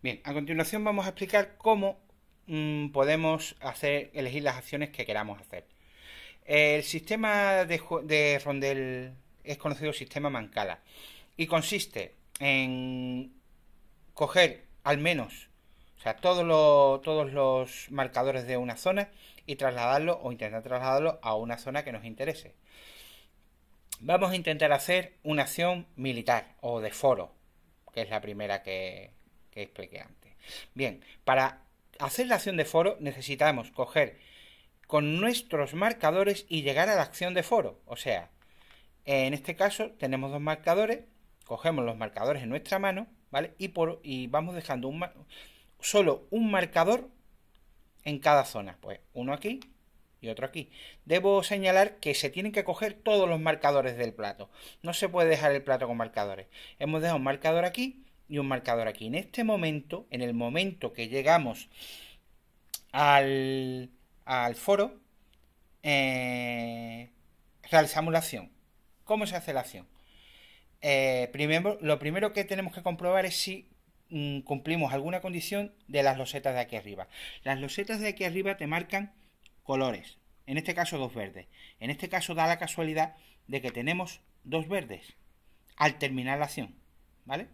Bien, a continuación vamos a explicar cómo mm, podemos hacer, elegir las acciones que queramos hacer. El sistema de, rondel es conocido sistema Mancala y consiste en coger al menos o sea, todos los marcadores de una zona y trasladarlo o intentar trasladarlo a una zona que nos interese. Vamos a intentar hacer una acción militar o de foro, que es la primera que, que expliqué antes. Bien, para hacer la acción de foro necesitamos coger con nuestros marcadores y llegar a la acción de foro. O sea, en este caso tenemos dos marcadores, cogemos los marcadores en nuestra mano, ¿vale? Y, por, y vamos dejando un, solo un marcador en cada zona. Pues uno aquí y otro aquí. Debo señalar que se tienen que coger todos los marcadores del plato. No se puede dejar el plato con marcadores. Hemos dejado un marcador aquí y un marcador aquí. En este momento, en el momento que llegamos al, foro, eh, realizamos la acción. ¿Cómo se hace la acción? Eh, primero, lo primero que tenemos que comprobar es si mm, cumplimos alguna condición de las losetas de aquí arriba. Las losetas de aquí arriba te marcan colores, en este caso dos verdes. En este caso da la casualidad de que tenemos dos verdes al terminar la acción.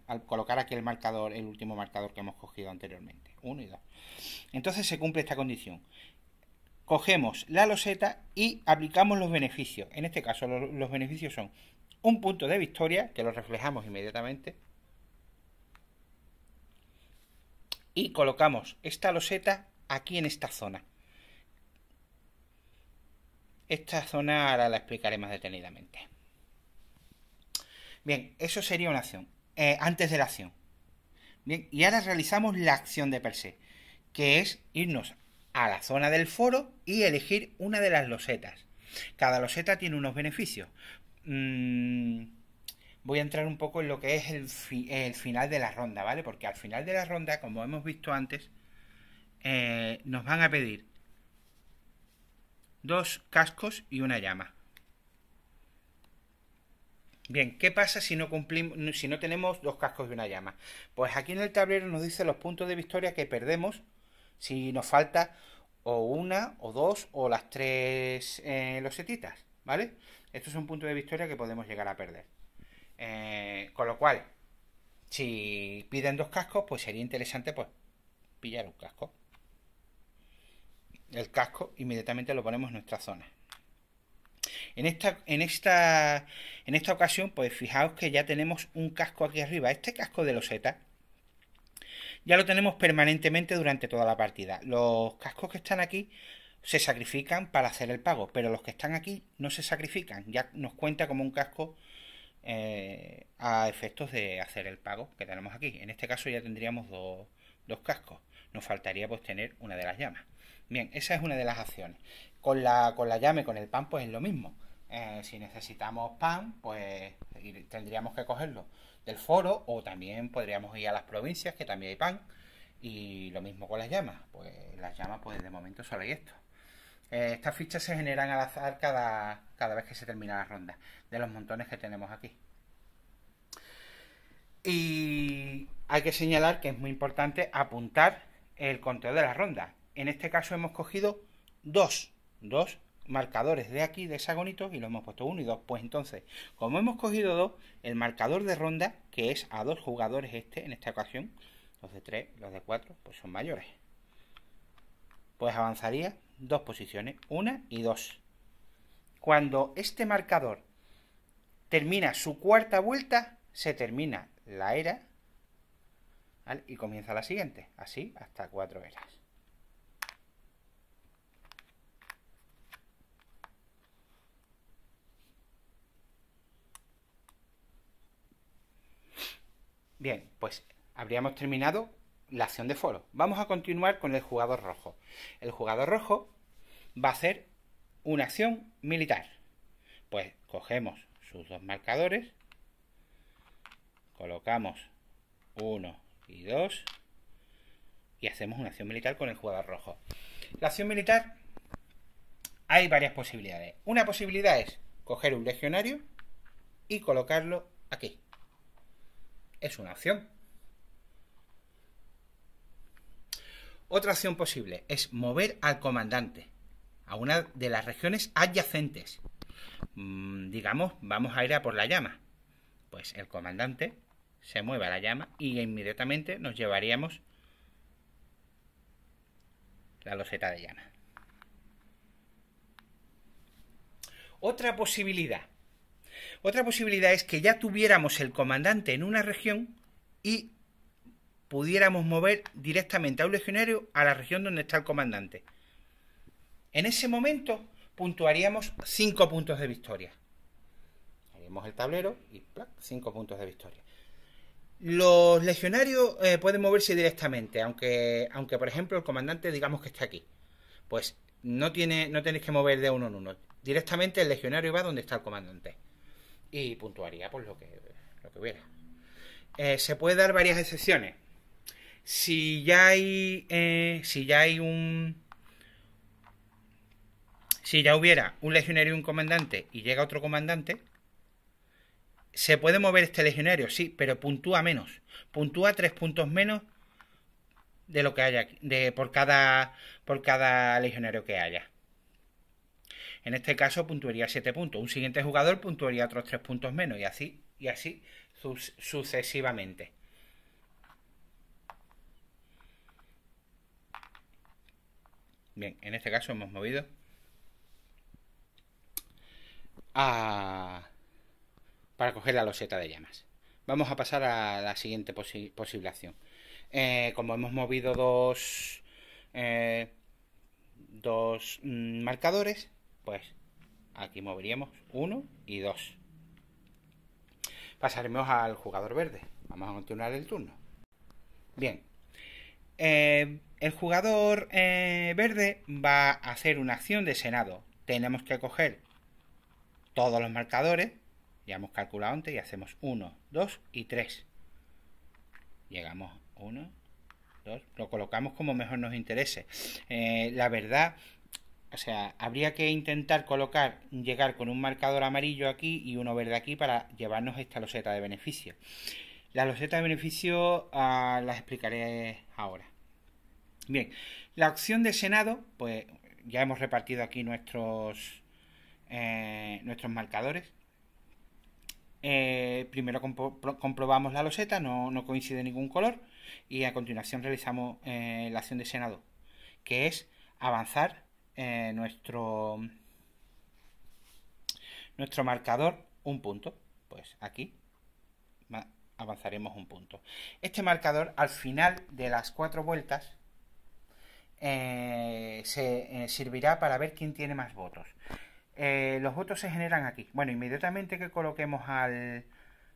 Al colocar aquí el marcador, el último marcador que hemos cogido anteriormente, 1 y 2. Entonces se cumple esta condición. Cogemos la loseta y aplicamos los beneficios. En este caso los, los beneficios son un punto de victoria, que lo reflejamos inmediatamente, y colocamos esta loseta aquí en esta zona. Esta zona ahora la explicaré más detenidamente. Bien, eso sería una acción. Eh, antes de la acción. Bien, y ahora realizamos la acción de per se, que es irnos a la zona del foro y elegir una de las losetas. Cada loseta tiene unos beneficios. Mm, voy a entrar un poco en lo que es el, final de la ronda, ¿vale? Porque al final de la ronda, como hemos visto antes, eh, nos van a pedir dos cascos y una llama. Bien, ¿qué pasa si no cumplimos, si no tenemos dos cascos y una llama? Pues aquí en el tablero nos dice los puntos de victoria que perdemos si nos falta o una, o dos, o las tres eh, losetitas, ¿vale? Esto es un punto de victoria que podemos llegar a perder. Eh, con lo cual, si piden dos cascos, pues sería interesante pues pillar un casco. El casco inmediatamente lo ponemos en nuestra zona. En esta, en esta, en esta ocasión, pues fijaos que ya tenemos un casco aquí arriba. Este casco de loseta ya lo tenemos permanentemente durante toda la partida. Los cascos que están aquí se sacrifican para hacer el pago, pero los que están aquí no se sacrifican. Ya nos cuenta como un casco eh, a efectos de hacer el pago que tenemos aquí. En este caso ya tendríamos dos, cascos. Nos faltaría pues tener una de las llamas. Bien, esa es una de las acciones. Con la, con la llama y con el pan pues es lo mismo. Eh, si necesitamos pan, pues tendríamos que cogerlo del foro o también podríamos ir a las provincias, que también hay pan. Y lo mismo con las llamas. Pues las llamas, pues de momento solo hay esto. Eh, estas fichas se generan al azar cada, cada vez que se termina la ronda, de los montones que tenemos aquí. Y hay que señalar que es muy importante apuntar el conteo de la ronda. En este caso hemos cogido dos, dos marcadores de aquí, de hexagonitos, y lo hemos puesto 1 y 2. Pues entonces, como hemos cogido 2, el marcador de ronda, que es a dos jugadores este, en esta ocasión, los de 3, los de 4, pues son mayores. Pues avanzaría dos posiciones, una y 2. Cuando este marcador termina su cuarta vuelta, se termina la era y comienza la siguiente, así hasta cuatro eras. Bien, pues habríamos terminado la acción de foro. Vamos a continuar con el jugador rojo. El jugador rojo va a hacer una acción militar. Pues cogemos sus dos marcadores, colocamos uno y dos y hacemos una acción militar con el jugador rojo. La acción militar hay varias posibilidades. Una posibilidad es coger un legionario y colocarlo aquí es una opción. Otra opción posible es mover al comandante a una de las regiones adyacentes. Mm, digamos, vamos a ir a por la llama. Pues el comandante se mueve a la llama y inmediatamente nos llevaríamos la loseta de llama. Otra posibilidad otra posibilidad es que ya tuviéramos el comandante en una región y pudiéramos mover directamente a un legionario a la región donde está el comandante. En ese momento puntuaríamos cinco puntos de victoria. Haríamos el tablero y 5 puntos de victoria. Los legionarios eh, pueden moverse directamente, aunque, aunque por ejemplo el comandante digamos que está aquí. Pues no, tiene, no tenéis que mover de uno en uno. Directamente el legionario va donde está el comandante y puntuaría por lo que, lo que hubiera. Eh, se puede dar varias excepciones. Si ya hay, eh, si ya hay un, si ya hubiera un legionario y un comandante y llega otro comandante, se puede mover este legionario, sí, pero puntúa menos. Puntúa tres puntos menos de lo que haya de, por cada por cada legionario que haya. En este caso puntuaría 7 puntos. Un siguiente jugador puntuaría otros 3 puntos menos y así, y así sucesivamente. Bien, en este caso hemos movido para coger la loseta de llamas. Vamos a pasar a la siguiente posibilidad. Eh, como hemos movido dos, eh, dos mm, marcadores, pues aquí moveríamos 1 y 2. Pasaremos al jugador verde. Vamos a continuar el turno. Bien. Eh, el jugador eh, verde va a hacer una acción de senado. Tenemos que coger todos los marcadores. Ya hemos calculado antes y hacemos 1, 2 y 3. Llegamos a 1, 2. Lo colocamos como mejor nos interese. Eh, la verdad o sea, habría que intentar colocar, llegar con un marcador amarillo aquí y uno verde aquí para llevarnos esta loseta de beneficio. La loseta de beneficio ah, las explicaré ahora. Bien, la opción de Senado, pues ya hemos repartido aquí nuestros, eh, nuestros marcadores. Eh, primero comprobamos la loseta, no, no, coincide ningún color. Y a continuación realizamos eh, la acción de Senado, que es avanzar eh, nuestro, nuestro marcador un punto. Pues aquí avanzaremos un punto. Este marcador al final de las cuatro vueltas eh, se eh, servirá para ver quién tiene más votos. los votos se generan aquí. Bueno, inmediatamente que coloquemos al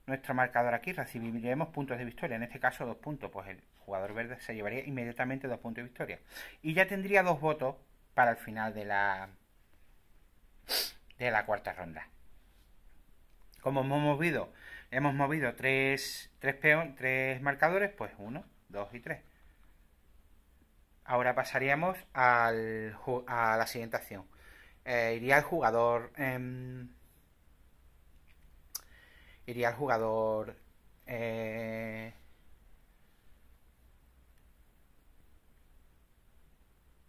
nuestro marcador aquí, recibiremos puntos de victoria. En este caso, dos puntos. Pues el jugador verde se llevaría inmediatamente dos puntos de victoria. Y ya tendría dos votos para el final de la de la cuarta ronda. Como hemos movido, hemos movido tres, tres, peón, tres marcadores, pues uno, dos y tres. Ahora pasaríamos al, a la siguiente acción. Eh, iría el jugador. Em, iría el jugador. Eh,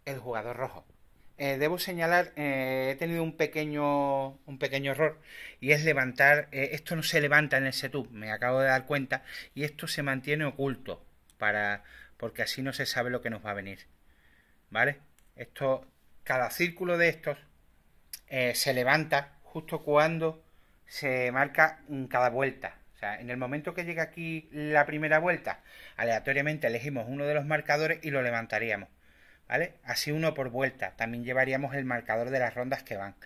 el jugador rojo. Eh, debo señalar, eh, he tenido un pequeño, un pequeño error y es levantar, eh, esto no se levanta en el setup, me acabo de dar cuenta, y esto se mantiene oculto, para, porque así no se sabe lo que nos va a venir. ¿Vale? Esto, cada círculo de estos se levanta justo cuando se marca en cada vuelta. O sea, en el momento que llega aquí la primera vuelta, aleatoriamente elegimos uno de los marcadores y lo levantaríamos ¿vale? Así uno por vuelta. También llevaríamos el marcador de las rondas que van.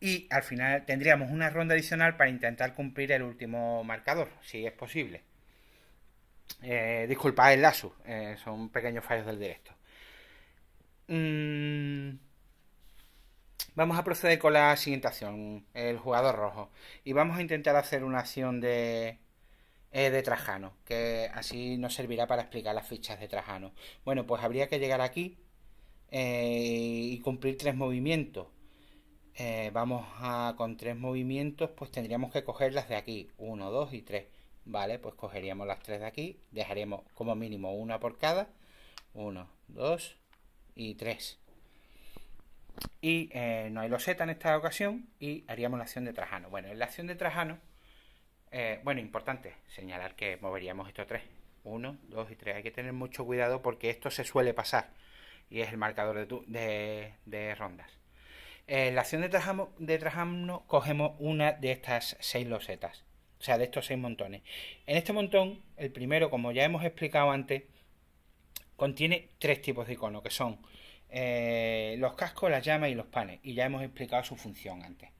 Y al final tendríamos una ronda adicional para intentar cumplir el último marcador, si es posible. Eh, disculpad el lazo, eh, son pequeños fallos del directo. Mm, vamos a proceder con la siguiente acción, el jugador rojo. Y vamos a intentar hacer una acción de, eh, de Trajano, que así nos servirá para explicar las fichas de Trajano. Bueno, pues habría que llegar aquí eh, y cumplir tres movimientos. Eh, vamos a con tres movimientos, pues tendríamos que coger las de aquí, 1, 2 y 3. Vale, pues cogeríamos las tres de aquí, dejaremos como mínimo una por cada, 1, 2 y 3. Y eh, no hay loseta en esta ocasión y haríamos la acción de Trajano. Bueno, en la acción de Trajano, bueno, importante señalar que moveríamos estos tres. 1, 2 y 3. Hay que tener mucho cuidado porque esto se suele pasar y es el marcador de, rondas. En eh, la acción de de Trajano cogemos una de estas seis losetas, o sea, de estos seis montones. En este montón, el primero, como ya hemos explicado antes, contiene tres tipos de iconos, que son eh, los cascos, las llamas y los panes, y ya hemos explicado su función antes.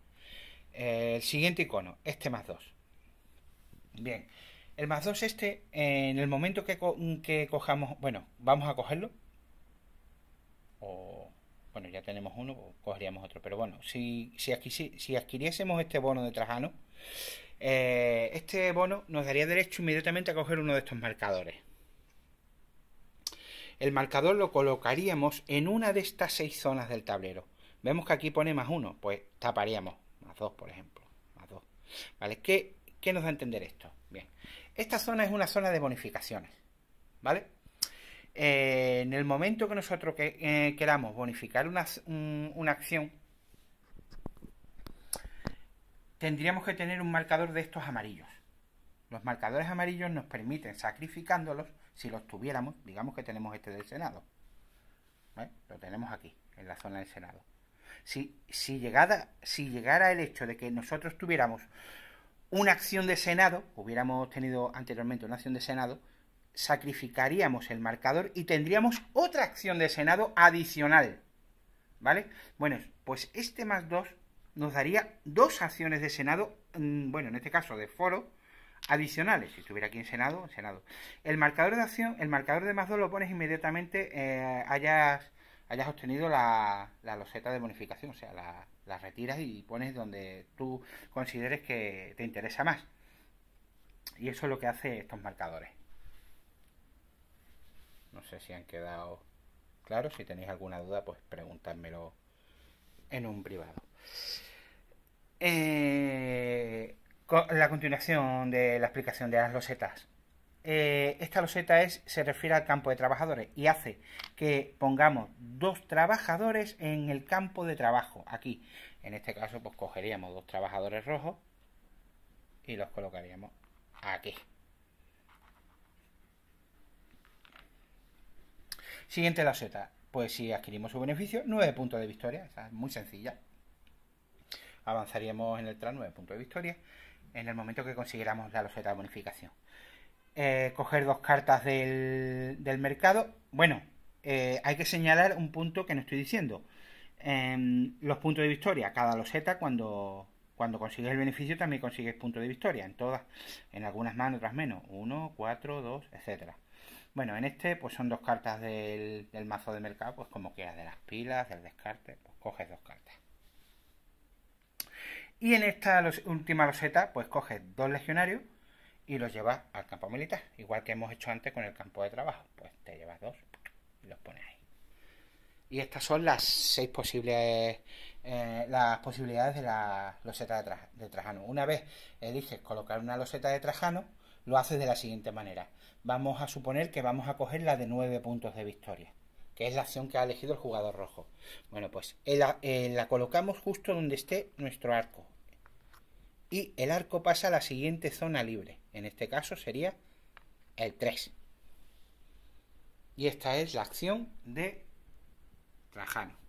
Eh, el siguiente icono, este más 2. Bien, el más 2 este, en el momento que, que cojamos, bueno, vamos a cogerlo, bueno, ya tenemos uno, pues cogeríamos otro. Pero bueno, si, si, adquiriésemos este bono de Trajano, eh, este bono nos daría derecho inmediatamente a coger uno de estos marcadores. El marcador lo colocaríamos en una de estas seis zonas del tablero. Vemos que aquí pone más uno, pues taparíamos, más dos, por ejemplo, más dos. ¿Vale? ¿Qué, qué nos da a entender esto? Bien, esta zona es una zona de bonificaciones, ¿vale? Eh, en el momento que nosotros eh, queramos bonificar una, acción, tendríamos que tener un marcador de estos amarillos. Los marcadores amarillos nos permiten, sacrificándolos, si los tuviéramos, digamos que tenemos este del Senado. ¿eh? Lo tenemos aquí, en la zona del Senado. Si, si llegara el hecho de que nosotros tuviéramos una acción de Senado, hubiéramos tenido anteriormente una acción de Senado, sacrificaríamos el marcador y tendríamos otra acción de Senado adicional. ¿Vale? Bueno, pues este más 2 nos daría dos acciones de Senado, mm, bueno, en este caso de foro, adicionales. Si estuviera aquí en Senado, Senado. El marcador de acción, el marcador de más 2 lo pones inmediatamente eh, hayas, obtenido la, loseta de bonificación, o sea, la, retiras y pones donde tú consideres que te interesa más. Y eso es lo que hace estos marcadores. No sé si han quedado claros. Si tenéis alguna duda, pues preguntármelo en un privado. Eh, la continuación de la explicación de las losetas. Eh, esta loseta es, se refiere al campo de trabajadores y hace que pongamos dos trabajadores en el campo de trabajo. Aquí, en este caso, pues cogeríamos dos trabajadores rojos y los colocaríamos aquí. Siguiente la Pues si adquirimos su beneficio, 9 puntos de victoria. es muy sencilla. Avanzaríamos en el tras 9 puntos de victoria en el momento que consiguiéramos la loseta de bonificación. Eh, coger dos cartas del, mercado. Bueno, eh, hay que señalar un punto que no estoy diciendo. Em, los puntos de victoria. Cada loseta, cuando, cuando consigues el beneficio, también consigues puntos de victoria. En todas, en algunas más, en otras menos. 1, 4, 2, etcétera. Bueno, en este pues son dos cartas del, mazo de mercado, pues como quieras, de las pilas, del descarte, pues coges dos cartas. Y en esta última loseta, pues coges dos legionarios y los llevas al campo militar, igual que hemos hecho antes con el campo de trabajo, pues te llevas dos y los pones ahí. Y estas son las seis posibles eh, las posibilidades de la loseta de Trajano. Una vez eliges colocar una loseta de Trajano, lo hace de la siguiente manera. Vamos a suponer que vamos a coger la de 9 puntos de victoria, que es la acción que ha elegido el jugador rojo. Bueno, pues la, eh, la colocamos justo donde esté nuestro arco. Y el arco pasa a la siguiente zona libre. En este caso sería el 3. Y esta es la acción de Trajano.